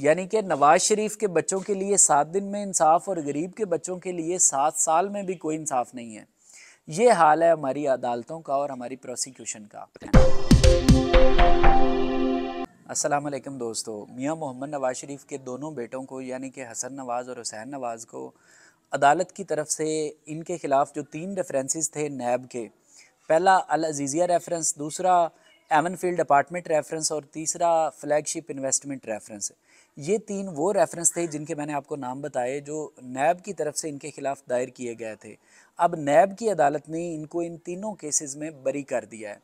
यानी कि नवाज शरीफ के बच्चों के लिए सात दिन में इंसाफ और गरीब के बच्चों के लिए सात साल में भी कोई इंसाफ नहीं है ये हाल है हमारी अदालतों का और हमारी प्रोसिक्यूशन का अस्सलाम वालेकुम दोस्तों मियाँ मोहम्मद नवाज शरीफ के दोनों बेटों को यानी कि हसन नवाज़ और हुसैन नवाज़ को अदालत की तरफ से इनके ख़िलाफ़ जो तीन रेफरेंसेस थे नैब के पहला अल अजीज़िया रेफरेंस दूसरा एमन फील्ड अपार्टमेंट रेफरेंस और तीसरा फ्लैगशिप इन्वेस्टमेंट रेफरेंस ये तीन वो रेफरेंस थे जिनके मैंने आपको नाम बताए जो नैब की तरफ से इनके खिलाफ दायर किए गए थे अब नैब की अदालत ने इनको इन तीनों केसेस में बरी कर दिया है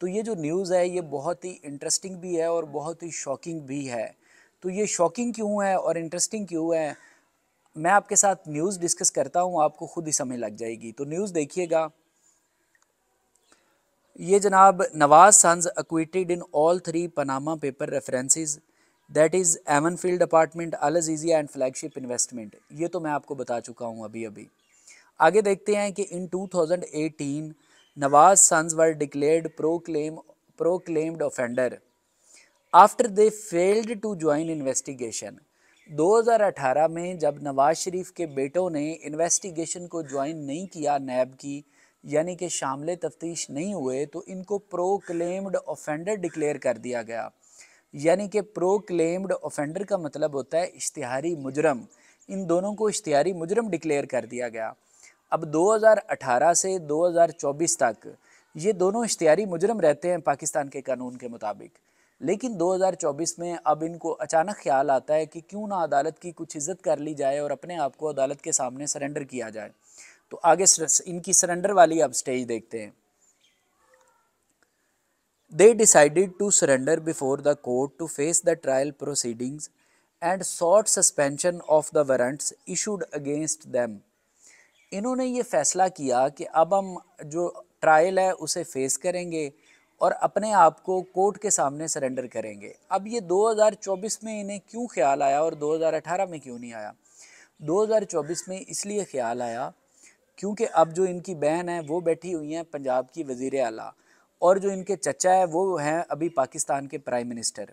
तो ये जो न्यूज़ है ये बहुत ही इंटरेस्टिंग भी है और बहुत ही शॉकिंग भी है तो ये शॉकिंग क्यों है और इंटरेस्टिंग क्यों है मैं आपके साथ न्यूज़ डिस्कस करता हूँ आपको खुद ही समय लग जाएगी तो न्यूज़ देखिएगा ये जनाब Nawaz sons acquitted in all three Panama paper references that is Avenfield apartment Al Azizia and flagship investment ये तो मैं आपको बता चुका हूँ अभी अभी आगे देखते हैं कि in 2018 Nawaz sons were declared proclaim proclaimed offender after they failed to join investigation 2018 में जब नवाज शरीफ के बेटों ने इन्वेस्टिगेशन को ज्वाइन नहीं किया नैब की यानी कि शामले तफ्तीश नहीं हुए तो इनको प्रोक्लेम्ड ऑफेंडर डिक्लेयर कर दिया गया यानी कि प्रो क्लेम्ड ऑफेंडर का मतलब होता है इश्तहारी मुजरम इन दोनों को इश्तहारी मुजरम डिक्लेयर कर दिया गया अब 2018 से 2024 तक ये दोनों इश्तहारी मुजरम रहते हैं पाकिस्तान के कानून के मुताबिक लेकिन 2024 में अब इनको अचानक ख्याल आता है कि क्यों ना अदालत की कुछ इज्जत कर ली जाए और अपने आप को अदालत के सामने सरेंडर किया जाए तो आगे इनकी सरेंडर वाली अब स्टेज देखते हैं They decided to surrender before the court to face the trial proceedings and sought suspension of the warrants issued against them इन्होंने ये फैसला किया कि अब हम जो ट्रायल है उसे फेस करेंगे और अपने आप को कोर्ट के सामने सरेंडर करेंगे अब ये 2024 में इन्हें क्यों ख्याल आया और 2018 में क्यों नहीं आया 2024 में इसलिए ख्याल आया क्योंकि अब जो इनकी बहन है वो बैठी हुई हैं पंजाब की वज़ी अला और जो इनके चचा है वो हैं अभी पाकिस्तान के प्राइम मिनिस्टर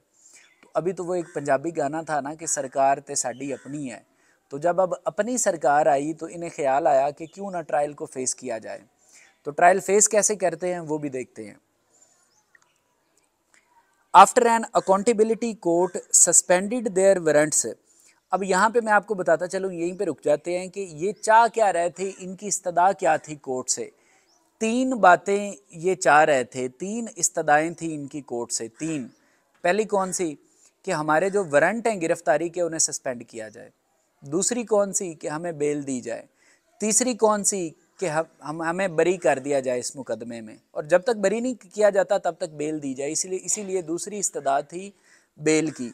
तो अभी तो वो एक पंजाबी गाना था ना कि सरकार तो साड़ी अपनी है तो जब अब अपनी सरकार आई तो इन्हें ख्याल आया कि क्यों ना ट्रायल को फेस किया जाए तो ट्रायल फेस कैसे करते हैं वो भी देखते हैं after an accountability court suspended their warrants अब यहाँ पे मैं आपको बताता चलूँ यहीं पे रुक जाते हैं कि ये चाह क्या रहे थे इनकी इस्तदा क्या थी कोर्ट से तीन बातें ये चाह रहे थे तीन इस्तदाएँ थी इनकी कोर्ट से तीन पहली कौन सी कि हमारे जो वारंट हैं गिरफ्तारी के उन्हें सस्पेंड किया जाए दूसरी कौन सी कि हमें बेल दी जाए तीसरी कौन सी कि हम हम हमें बरी कर दिया जाए इस मुकदमे में और जब तक बरी नहीं किया जाता तब तक बेल दी जाए इसीलिए इसीलिए दूसरी इस्तदा थी बेल की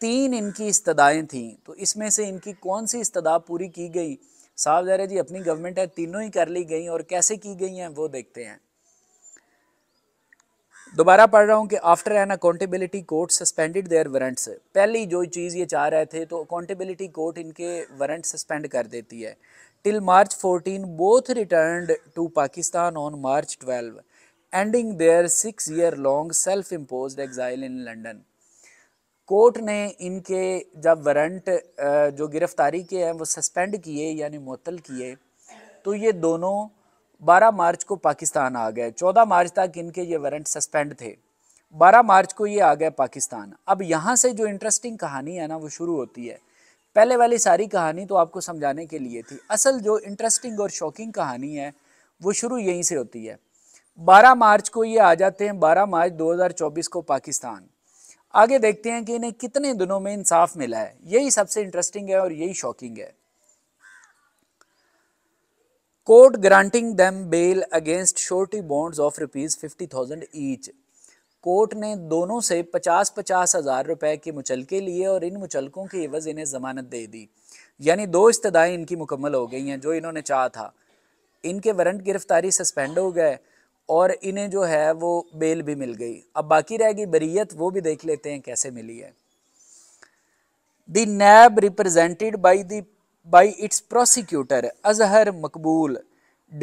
तीन इनकी इस्तदाएँ थीं तो इसमें से इनकी कौन सी इस्तदा पूरी की गई साहब जहरा जी अपनी गवर्नमेंट है तीनों ही कर ली गई और कैसे की गई हैं वो देखते हैं दोबारा पढ़ रहा हूँ कि after an accountability court suspended their warrants पहली जो चीज़ ये चाह रहे थे तो अकाउंटेबिलिटी कोर्ट इनके वारंट सस्पेंड कर देती है till March 14 both return to Pakistan on March 12 ending their six year long self impose exile in London court ने इनके जब वारंट जो गिरफ़्तारी के हैं वो सस्पेंड किए यानी मअतल किए तो ये दोनों 12 मार्च को पाकिस्तान आ गए 14 मार्च तक इनके ये वारंट सस्पेंड थे 12 मार्च को ये आ गए पाकिस्तान अब यहाँ से जो इंटरेस्टिंग कहानी है ना वो शुरू होती है पहले वाली सारी कहानी तो आपको समझाने के लिए थी असल जो इंटरेस्टिंग और शॉकिंग कहानी है वो शुरू यहीं से होती है 12 मार्च को ये आ जाते हैं 12 मार्च 2024 को पाकिस्तान आगे देखते हैं कि इन्हें कितने दिनों में इंसाफ मिला है यही सबसे इंटरेस्टिंग है और यही शॉकिंग है court granting them bail against surety bonds of rupees fifty thousand each court ने दोनों से पचास पचास हज़ार रुपए के मुचलके लिए और इन मुचलकों की एवज इन्हें ज़मानत दे दी यानी दो इस्तदाएँ इनकी मुकम्मल हो गई हैं जो इन्होंने चाहा था इनके वारंट गिरफ्तारी सस्पेंड हो गए और इन्हें जो है वो बेल भी मिल गई अब बाकी रह गई वो भी देख लेते हैं कैसे मिली है the NAB represented by the by its prosecutor Azhar Maqbool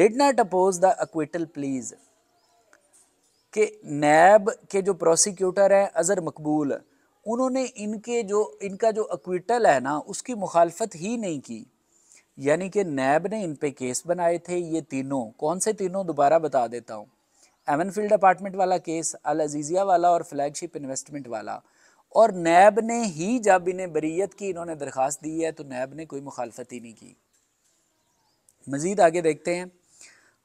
did not oppose the acquittal pleas के नैब के जो प्रोसिक्यूटर हैं अजहर मकबूल उन्होंने इनके जो इनका जो अक्विटल है ना उसकी मुखालफत ही नहीं की यानी कि नैब ने इन पे केस बनाए थे ये तीनों कौन से तीनों दोबारा बता देता हूँ एवनफील्ड अपार्टमेंट वाला केस अल अजीज़िया वाला और फ्लैगशिप इन्वेस्टमेंट वाला और नैब ने ही जब इन्हें बरीत की इन्होंने दरख्वास्त दी है तो नैब ने कोई मुखालफत ही नहीं की मज़ीद आगे देखते हैं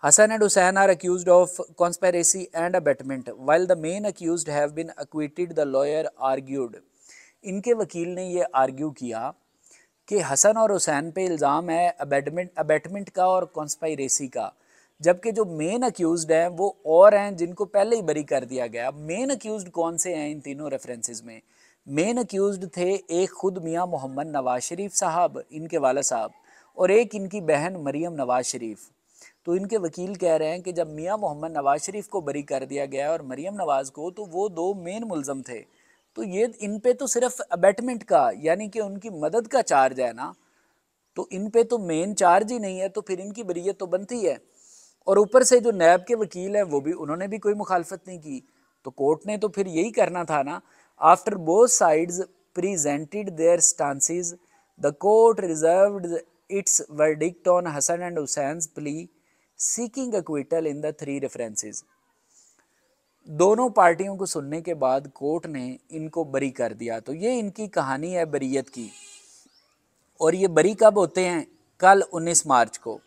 Hasan and Hussain are accused of conspiracy and abetment while the main accused have been acquitted the lawyer argued इनके वकील ने ये आर्ग्यू किया कि हसन और हुसैन पे इल्ज़ाम है अबेटमेंट अबेटमेंट का और कॉन्स्पायरेसी का जबकि जो मेन अक्यूज़ हैं वो और हैं जिनको पहले ही बरी कर दिया गया मेन अक्यूज़ कौन से हैं इन तीनों रेफरेंसेज में मेन अक्यूज़ थे एक ख़ुद मियाँ मोहम्मद नवाज़ शरीफ साहब इनके वाला साहब और एक इनकी बहन मरियम नवाज़ शरीफ तो इनके वकील कह रहे हैं कि जब मियाँ मोहम्मद नवाज़ शरीफ को बरी कर दिया गया और मरियम नवाज़ को तो वो दो मेन मुलम थे तो ये इन पे तो सिर्फ अबेटमेंट का यानी कि उनकी मदद का चार्ज है ना तो इन पे तो मेन चार्ज ही नहीं है तो फिर इनकी बरीयत तो बनती है और ऊपर से जो नैब के वकील हैं वो भी उन्होंने भी कोई मुखालफत नहीं की तो कोर्ट ने तो फिर यही करना था ना after both sides presented their stances the court reserved its verdict on Hasan and Hussain plea seeking acquittal in the three references दोनों पार्टियों को सुनने के बाद कोर्ट ने इनको बरी कर दिया तो ये इनकी कहानी है बरीयत की और ये बरी कब होते हैं कल 19 मार्च को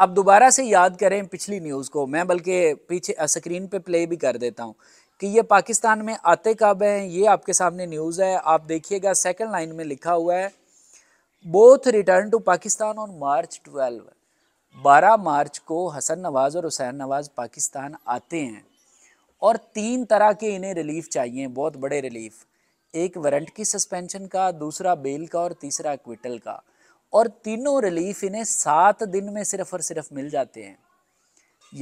अब दोबारा से याद करें पिछली न्यूज़ को मैं बल्कि पीछे स्क्रीन पे प्ले भी कर देता हूँ कि ये पाकिस्तान में आते कब हैं ये आपके सामने न्यूज़ है आप देखिएगा सेकंड लाइन में लिखा हुआ है both return to Pakistan on March twelve बारह मार्च को हसन नवाज़ और हुसैन नवाज़ पाकिस्तान आते हैं और तीन तरह के इन्हें रिलीफ चाहिए बहुत बड़े रिलीफ एक वारंट की सस्पेंशन का दूसरा बेल का और तीसरा एक्विटल का और तीनों रिलीफ इन्हें सात दिन में सिर्फ और सिर्फ मिल जाते हैं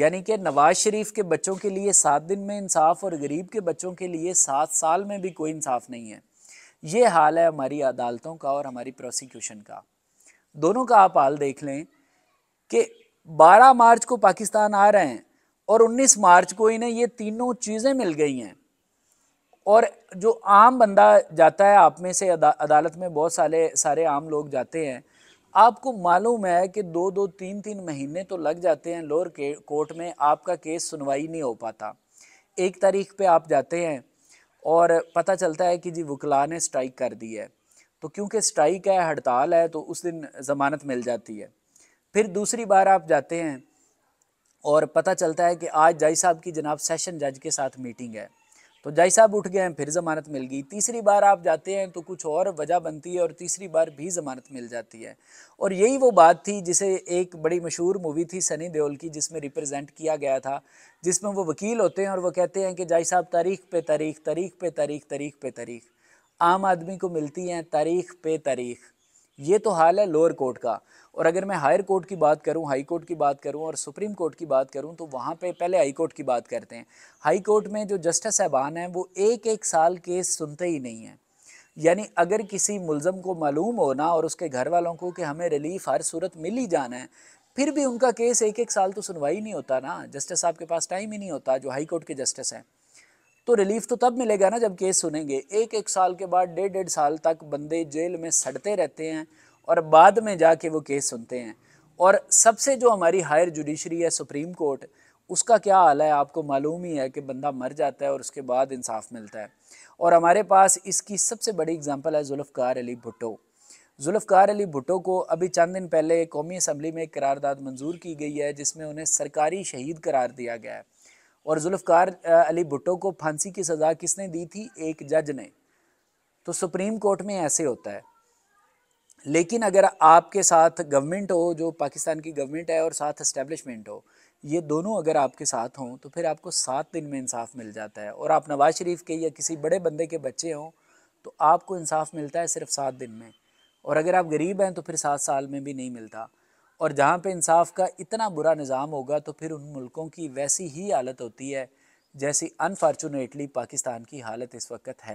यानी कि नवाज शरीफ के बच्चों के लिए सात दिन में इंसाफ और गरीब के बच्चों के लिए सात साल में भी कोई इंसाफ नहीं है ये हाल है हमारी अदालतों का और हमारी प्रोसिक्यूशन का दोनों का आप हाल देख लें कि 12 मार्च को पाकिस्तान आ रहे हैं और 19 मार्च को इन्हें ये तीनों चीज़ें मिल गई हैं और जो आम बंदा जाता है आप में से अदा, अदालत में बहुत सारे सारे आम लोग जाते हैं आपको मालूम है कि दो दो तीन तीन महीने तो लग जाते हैं लोअर कोर्ट में आपका केस सुनवाई नहीं हो पाता एक तारीख पे आप जाते हैं और पता चलता है कि जी वकला ने स्ट्राइक कर दी है तो क्योंकि स्ट्राइक है हड़ताल है तो उस दिन ज़मानत मिल जाती है फिर दूसरी बार आप जाते हैं और पता चलता है कि आज जाय साहब की जनाब सेशन जज के साथ मीटिंग है तो जय साहब उठ गए हैं फिर ज़मानत मिल गई तीसरी बार आप जाते हैं तो कुछ और वजह बनती है और तीसरी बार भी ज़मानत मिल जाती है और यही वो बात थी जिसे एक बड़ी मशहूर मूवी थी सनी देओल की जिसमें रिप्रेजेंट किया गया था जिसमें वो वकील होते हैं और वो कहते हैं कि जाय साहब तारीख पे तारीख तारीख पे तारीख तारीख पे तारीख आम आदमी को मिलती हैं तारीख पे तारीख ये तो हाल है लोअर कोर्ट का और अगर मैं हायर कोर्ट की बात करूं हाई कोर्ट की बात करूं और सुप्रीम कोर्ट की बात करूं तो वहाँ पे पहले हाई कोर्ट की बात करते हैं हाई कोर्ट में जो जस्टिस साहबान हैं वो एक एक साल केस सुनते ही नहीं हैं यानी अगर किसी मुलम को मालूम हो ना और उसके घर वालों को कि हमें रिलीफ हर सूरत मिल ही जाना है फिर भी उनका केस एक एक साल तो सुनवाई नहीं होता ना जस्टिस साहब के पास टाइम ही नहीं होता जो हाई कोर्ट के जस्टिस हैं तो रिलीफ तो तब मिलेगा ना जब केस सुनेंगे एक एक साल के बाद डेढ़ डेढ़ साल तक बंदे जेल में सड़ते रहते हैं और बाद में जाके वो केस सुनते हैं और सबसे जो हमारी हायर जुडिशरी है सुप्रीम कोर्ट उसका क्या हाल है आपको मालूम ही है कि बंदा मर जाता है और उसके बाद इंसाफ मिलता है और हमारे पास इसकी सबसे बड़ी एग्जांपल है जुल्फ़ार अली भुट्टो जुल्फ़ार अली भुट्टो को अभी चंद दिन पहले कौमी असम्बली में एक करारदाद मंजूर की गई है जिसमें उन्हें सरकारी शहीद करार दिया गया है और जुल्फकार अली भुट्टो को फांसी की सज़ा किसने दी थी एक जज ने तो सुप्रीम कोर्ट में ऐसे होता है लेकिन अगर आपके साथ गवर्नमेंट हो जो पाकिस्तान की गवर्नमेंट है और साथ इस्टेब्लिशमेंट हो ये दोनों अगर आपके साथ हों तो फिर आपको सात दिन में इंसाफ मिल जाता है और आप नवाज़ शरीफ के या किसी बड़े बंदे के बच्चे हों तो आपको इंसाफ मिलता है सिर्फ सात दिन में और अगर आप गरीब हैं तो फिर सात साल में भी नहीं मिलता और जहाँ पे इंसाफ का इतना बुरा निज़ाम होगा तो फिर उन मुल्कों की वैसी ही हालत होती है जैसी अनफॉर्चुनेटली पाकिस्तान की हालत इस वक्त है